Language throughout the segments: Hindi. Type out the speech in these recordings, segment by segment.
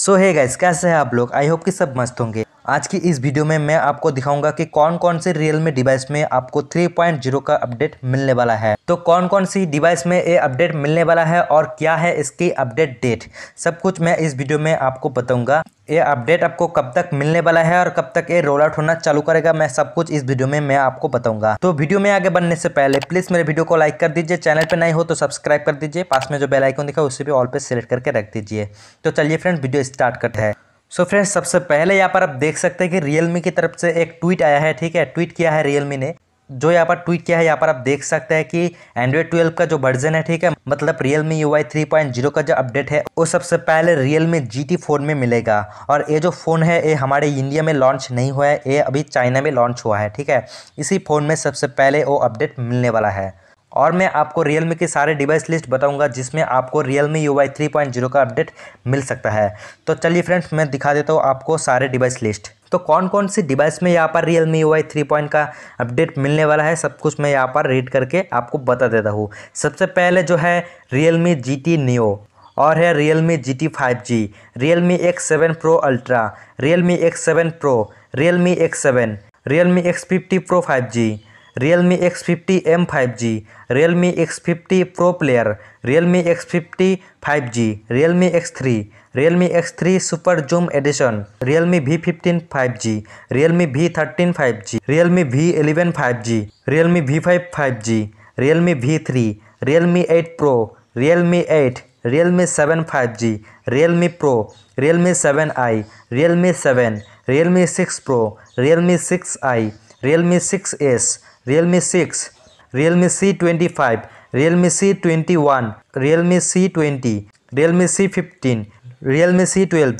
सो है गाइस कैसे हैं आप लोग आई होप कि सब मस्त होंगे आज की इस वीडियो में मैं आपको दिखाऊंगा कि कौन कौन से रियलमी डिवाइस में आपको 3.0 का अपडेट मिलने वाला है तो कौन कौन सी डिवाइस में ये अपडेट मिलने वाला है और क्या है इसकी अपडेट डेट सब कुछ मैं इस वीडियो में आपको बताऊंगा ये अपडेट आपको कब तक मिलने वाला है और कब तक ये रोल आउट होना चालू करेगा मैं सब कुछ इस वीडियो में मैं आपको बताऊंगा तो वीडियो में आगे बढ़ने से पहले प्लीज मेरे वीडियो को लाइक कर दीजिए चैनल पर नहीं हो तो सब्सक्राइब कर दीजिए पास में जो बेल आइकन दिखा उसे भी ऑल पे सेलेक्ट करके रख दीजिए तो चलिए फ्रेंड वीडियो स्टार्ट करते हैं सो so फ्रेंड्स सबसे पहले यहाँ पर आप देख सकते हैं कि रियलमी की तरफ से एक ट्वीट आया है ठीक है ट्वीट किया है रियलमी ने जो यहाँ पर ट्वीट किया है यहाँ पर आप देख सकते हैं कि एंड्रॉयड 12 का जो वर्जन है ठीक है मतलब Realme U I three point zero का जो अपडेट है वो सबसे पहले रियलमी जी टी फोन में मिलेगा और ये जो फ़ोन है ये हमारे इंडिया में लॉन्च नहीं हुआ है ये अभी चाइना में लॉन्च हुआ है ठीक है इसी फ़ोन में सबसे पहले वो अपडेट मिलने वाला है और मैं आपको रियल मी के सारे डिवाइस लिस्ट बताऊंगा जिसमें आपको Realme U I three point zero का अपडेट मिल सकता है तो चलिए फ्रेंड्स मैं दिखा देता हूँ आपको सारे डिवाइस लिस्ट तो कौन कौन सी डिवाइस में यहाँ पर Realme U I three point का अपडेट मिलने वाला है सब कुछ मैं यहाँ पर रीड करके आपको बता देता हूँ सबसे पहले जो है Realme G T Neo और है Realme G T five G Realme X seven Pro Ultra Realme X seven Pro Realme X seven Realme X fifty Pro five G Realme X fifty M five G Realme X fifty Pro player Realme X fifty five G Realme X three Realme X three super zoom edition real Realme V fifteen five G Realme V thirteen five G Realme V eleven five G Realme V five five G Realme V three Realme eight Pro Realme eight Realme seven five G Realme Pro Realme seven I Realme seven Realme six Pro Realme six I Realme six S Realme six Realme C twenty five real Realme C twenty one Realme C twenty Realme C fifteen Realme C twelve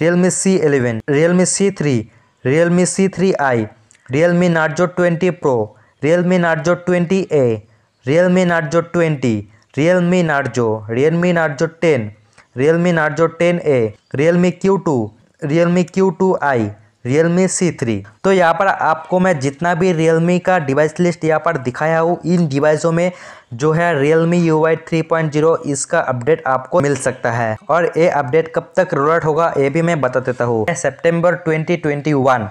Realme C eleven Realme C three Realme C three I Realme Narzo twenty Pro Realme Narzo twenty A Realme Narzo twenty Realme जो Realme Narzo ten Realme Narzo ten A Realme Q two Realme Q two I Realme C three तो यहाँ पर आपको मैं जितना भी रियल मी का डिवाइस लिस्ट यहाँ पर दिखाया हूँ इन डिवाइसों में जो है Realme U I three point zero इसका अपडेट आपको मिल सकता है और ये अपडेट कब तक रोल आउट होगा ये भी मैं बता देता हूँ सेप्टेम्बर ट्वेंटी ट्वेंटी वन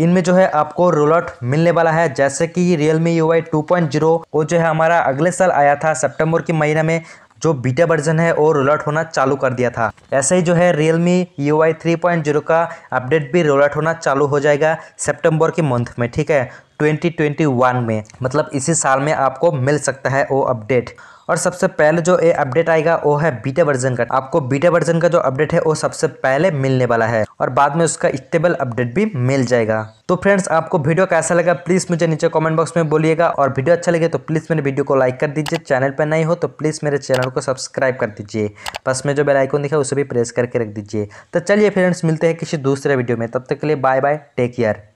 इनमें जो है आपको रोल आउट मिलने वाला है जैसे कि Realme U I two point zero वो जो है हमारा अगले साल आया था सितंबर के महीने में जो बीटा वर्जन है वो रोल आउट होना चालू कर दिया था ऐसे ही जो है Realme U I three point zero का अपडेट भी रोल आउट होना चालू हो जाएगा सेप्टेम्बर के मंथ में ठीक है 2021 में मतलब इसी साल में आपको मिल सकता है वो अपडेट और सबसे पहले जो ये अपडेट आएगा वो है बीटा वर्जन का आपको बीटा वर्जन का जो अपडेट है वो सबसे पहले मिलने वाला है और बाद में उसका स्टेबल अपडेट भी मिल जाएगा तो फ्रेंड्स आपको वीडियो कैसा लगा प्लीज़ मुझे नीचे कमेंट बॉक्स में बोलिएगा और वीडियो अच्छा लगे तो प्लीज़ मेरे वीडियो को लाइक कर दीजिए चैनल पर नहीं हो तो प्लीज़ मेरे चैनल को सब्सक्राइब कर दीजिए बस में जो बेलाइकोन दिखा उसे भी प्रेस करके रख दीजिए तो चलिए फ्रेंड्स मिलते हैं किसी दूसरे वीडियो में तब तक के लिए बाय बाय टेक केयर